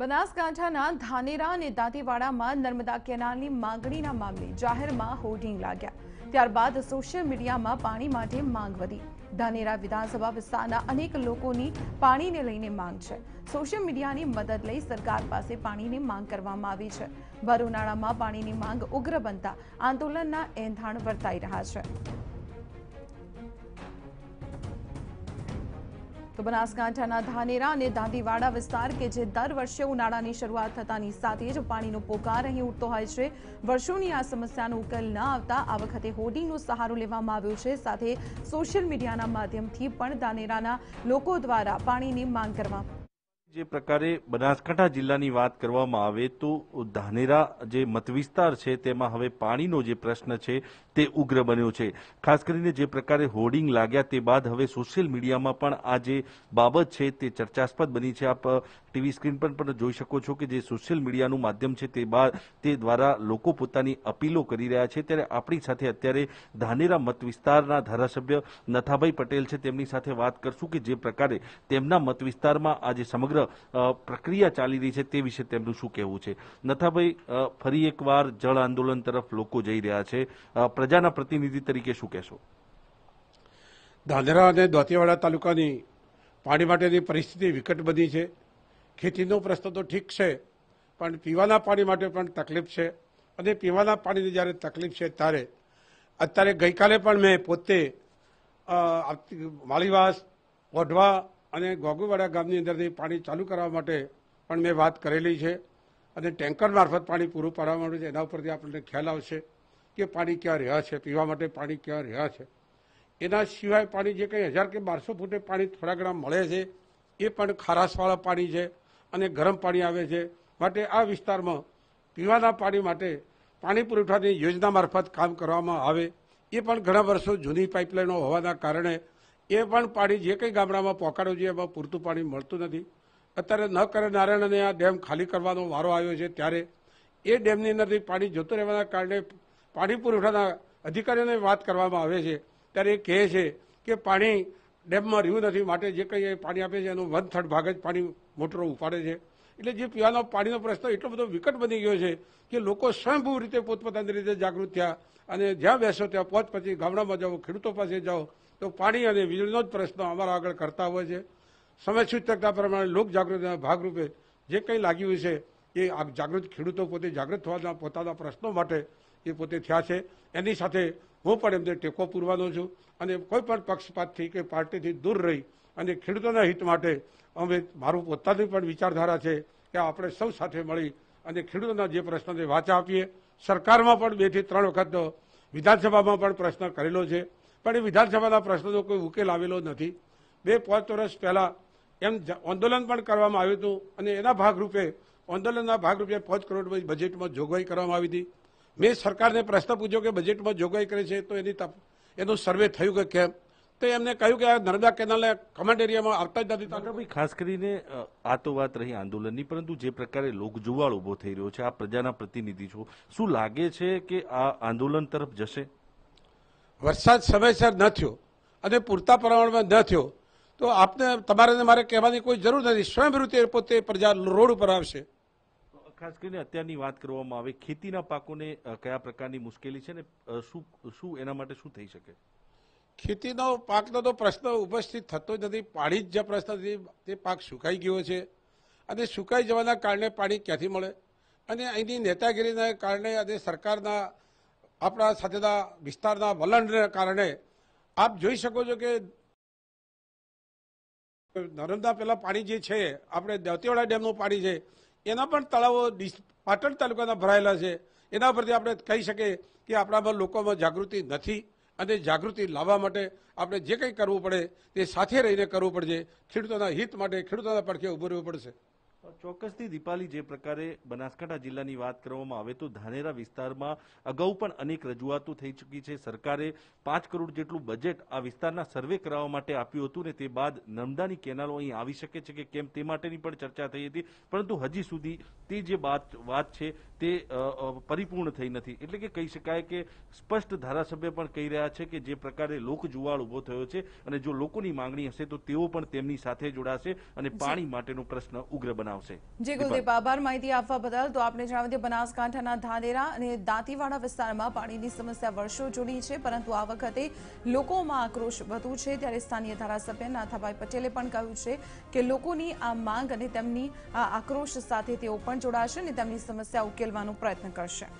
બનાસકાંઠાના ધાનેરા અને દાંતીવાડામાં નર્મદા કેનાલની માંગણીના મામલે જાહેરમાં હોર્ડિંગ લાગ્યા ત્યારબાદ સોશિયલ મીડિયામાં પાણી માટે માંગ વધી ધાનેરા વિધાનસભા વિસ્તારના અનેક લોકોની પાણીને લઈને માંગ છે સોશિયલ મીડિયાની મદદ લઈ સરકાર પાસે પાણીની માંગ કરવામાં આવી છે ભર ઉનાળામાં પાણીની માંગ ઉગ્ર બનતા આંદોલનના એંધાણ વર્તાઈ રહ્યા છે તો બનાસકાંઠાના ધાનેરા અને દાંડીવાડા વિસ્તાર કે જે દર વર્ષે ઉનાળાની શરૂઆત થતાની સાથે જ પાણીનો પોકાર અહીં ઊઠતો હોય છે વર્ષોથી આ સમસ્યાનો ઉકેલ ન આવતા આ વખતે હોડીનો સહારો લેવામાં આવ્યો છે સાથે સોશિયલ મીડિયાના માધ્યમથી પણ દાનેરાના લોકો દ્વારા પાણીની માંગ કરવામાં જે પ્રકારે બનાસકાંઠા જિલ્લાની વાત કરવામાં આવે તો ધાનેરા જે મતવિસ્તાર છે તેમાં હવે પાણીનો જે પ્રશ્ન છે તે ઉગ્ર બન્યો છે ખાસ કરીને જે પ્રકારે હોર્ડિંગ લાગ્યા તે બાદ હવે સોશિયલ મીડિયામાં પણ આ જે બાબત છે તે ચર્ચાસ્પદ બની છે આપ ટીવી સ્ક્રીન પર પણ જોઈ શકો છો કે જે સોશિયલ મીડિયાનું માધ્યમ છે તે બાદ તે દ્વારા લોકો પોતાની અપીલો કરી રહ્યા છે ત્યારે આપણી સાથે અત્યારે ધાનેરા મતવિસ્તારના ધારાસભ્ય નથાભાઈ પટેલ છે તેમની સાથે વાત કરશું કે જે પ્રકારે તેમના મતવિસ્તારમાં આજે સમગ્ર પ્રક્રિયા ચાલી રહી છે તે વિશે તેમનું શું કહેવું છે નથાભાઈ ફરી એકવાર જળ આંદોલન તરફ લોકો જઈ રહ્યા છે પ્રજાના પ્રતિનિધિ તરીકે શું કહેશો દાદરા અને દાંતીવાડા તાલુકાની પાણી માટેની પરિસ્થિતિ વિકટ બની છે ખેતીનો પ્રશ્ન તો ઠીક છે પણ પીવાના પાણી માટે પણ તકલીફ છે અને પીવાના પાણીની જ્યારે તકલીફ છે ત્યારે અત્યારે ગઈકાલે પણ મેં પોતે માલીવાસ ઓઢવા અને ગોગુવાડા ગામની અંદરથી પાણી ચાલુ કરવા માટે પણ મેં વાત કરેલી છે અને ટેન્કર મારફત પાણી પૂરું પાડવા છે એના ઉપરથી આપણને ખ્યાલ આવશે કે પાણી ક્યાં રહ્યા છે પીવા માટે પાણી ક્યાં રહ્યા છે એના સિવાય પાણી જે કંઈ હજાર કે બારસો ફૂટે પાણી થોડા ઘણા મળે છે એ પણ ખારાશવાળા પાણી છે અને ગરમ પાણી આવે છે માટે આ વિસ્તારમાં પીવાના પાણી માટે પાણી પુરવઠાની યોજના મારફત કામ કરવામાં આવે એ પણ ઘણા વર્ષો જૂની પાઇપલાઇનો હોવાના કારણે એ પણ પાણી જે કંઈ ગામડામાં પહોંચાડો છે એમાં પૂરતું પાણી મળતું નથી અત્યારે ન કરે નારાયણને આ ડેમ ખાલી કરવાનો વારો આવ્યો છે ત્યારે એ ડેમની અંદરથી પાણી જતું રહેવાના કારણે પાણી પુરવઠાના અધિકારીઓને વાત કરવામાં આવે છે ત્યારે એ કહે છે કે પાણી ડેમમાં રહ્યું નથી માટે જે કંઈ પાણી આપે છે એનો વન થર્ડ ભાગ જ પાણી મોટરો ઉપાડે છે એટલે જે પીવાનો પાણીનો પ્રશ્ન એટલો બધો વિકટ બની ગયો છે કે લોકો સ્વયંભૂ રીતે પોતપોતાની રીતે જાગૃત થયા અને જ્યાં બેસો ત્યાં પહોંચ પછી ગામડામાં જાઓ ખેડૂતો પાસે જાઓ તો પાણી અને વીજળીનો જ પ્રશ્ન અમારા આગળ કરતા હોય છે સમય સૂચકતા પ્રમાણે લોક જાગૃતિના ભાગરૂપે જે કંઈ લાગ્યું છે એ આ જાગૃત ખેડૂતો પોતે જાગૃત થવાના પોતાના પ્રશ્નો માટે એ પોતે થયા છે એની સાથે હું પણ એમને ટેકો પૂરવાનો છું અને કોઈ પણ પક્ષપાતથી કે પાર્ટીથી દૂર રહી અને ખેડૂતોના હિત માટે અમે મારું પોતાની પણ વિચારધારા છે કે આપણે સૌ સાથે મળી અને ખેડૂતોના જે પ્રશ્નોને વાચા આપીએ સરકારમાં પણ બેથી ત્રણ વખત વિધાનસભામાં પણ પ્રશ્ન કરેલો છે પણ એ વિધાનસભાના પ્રશ્નનો કોઈ ઉકેલ આવેલો નથી બે પાંચ વર્ષ પહેલાં એમ આંદોલન પણ કરવામાં આવ્યું હતું અને એના ભાગરૂપે આંદોલનના ભાગરૂપે પાંચ કરોડ બજેટમાં જોગવાઈ કરવામાં આવી હતી મેં સરકારને પ્રશ્ન પૂછ્યો કે બજેટમાં જોગવાઈ કરી છે તો એની એનું સર્વે થયું કે કેમ તો એમને કહ્યું કે આ નર્મદા કેનાલને કમાન્ડ એરિયામાં આવતા જ નથી ભાઈ ખાસ કરીને આ તો વાત રહી આંદોલનની પરંતુ જે પ્રકારે લોકજુવાળ ઉભો થઈ રહ્યો છે આ પ્રજાના પ્રતિનિધિ છો શું લાગે છે કે આ આંદોલન તરફ જશે વરસાદ સમયસર ન થયો અને પૂરતા પ્રમાણમાં ન થયો તો આપને તમારે મારે કહેવાની કોઈ જરૂર નથી સ્વયં રીતે પોતે પ્રજા રોડ ઉપર આવશે ખાસ કરીને અત્યારની વાત કરવામાં આવે ખેતીના પાકોને કયા પ્રકારની મુશ્કેલી છે ને શું શું એના માટે શું થઈ શકે ખેતીનો પાકનો તો પ્રશ્ન ઉપસ્થિત થતો જ નથી પાણી જ જે પ્રશ્ન તે પાક સુકાઈ ગયો છે અને સુકાઈ જવાના કારણે પાણી ક્યાંથી મળે અને અહીંની નેતાગીરીના કારણે અને સરકારના આપણા સાથેના વિસ્તારના વલણને કારણે આપ જોઈ શકો છો કે નર્મદા પહેલાં પાણી જે છે આપણે દેવતીવાડા ડેમનું પાણી છે એના પણ તળાવો પાટણ તાલુકાના ભરાયેલા છે એના પરથી આપણે કહી શકીએ કે આપણામાં લોકોમાં જાગૃતિ નથી અને જાગૃતિ લાવવા માટે આપણે જે કંઈ કરવું પડે તે સાથે રહીને કરવું પડશે ખેડૂતોના હિત માટે ખેડૂતોના પડખે ઉભું રહેવું પડશે ચોક્કસથી દીપાલી જે પ્રકારે બનાસકાંઠા જિલ્લાની વાત કરવામાં આવે તો ધાનેરા વિસ્તારમાં અગાઉ પણ અનેક રજૂઆતો થઈ ચૂકી છે સરકારે પાંચ કરોડ જેટલું બજેટ આ વિસ્તારના સર્વે કરાવવા માટે આપ્યું હતું ને તે બાદ નર્મદાની કેનાલો અહીં આવી શકે છે કે કેમ તે માટેની પણ ચર્ચા થઈ હતી પરંતુ હજી સુધી તે જે વાત વાત છે તે પરિપૂર્ણ થઈ નથી એટલે કે કહી શકાય કે સ્પષ્ટ ધારાસભ્ય પણ કહી રહ્યા છે કે જે પ્રકારે લોક જુવાળ ઉભો થયો છે અને જો લોકોની માંગણી હશે તો તેઓ પણ તેમની સાથે જોડાશે અને પાણી માટેનો પ્રશ્ન ઉગ્ર બનાવશે બનાવશે જે કુલદીપ આભાર માહિતી આપવા બદલ તો આપણે જણાવી બનાસકાંઠાના ધાનેરા અને દાંતીવાડા વિસ્તારમાં પાણીની સમસ્યા વર્ષો જૂની છે પરંતુ આ વખતે લોકોમાં આક્રોશ વધુ છે ત્યારે સ્થાનીય ધારાસભ્ય નાથાભાઈ પટેલે પણ કહ્યું છે કે લોકોની આ માંગ અને તેમની આ આક્રોશ સાથે તેઓ પણ જોડાશે અને તેમની સમસ્યા ઉકેલવાનો પ્રયત્ન કરશે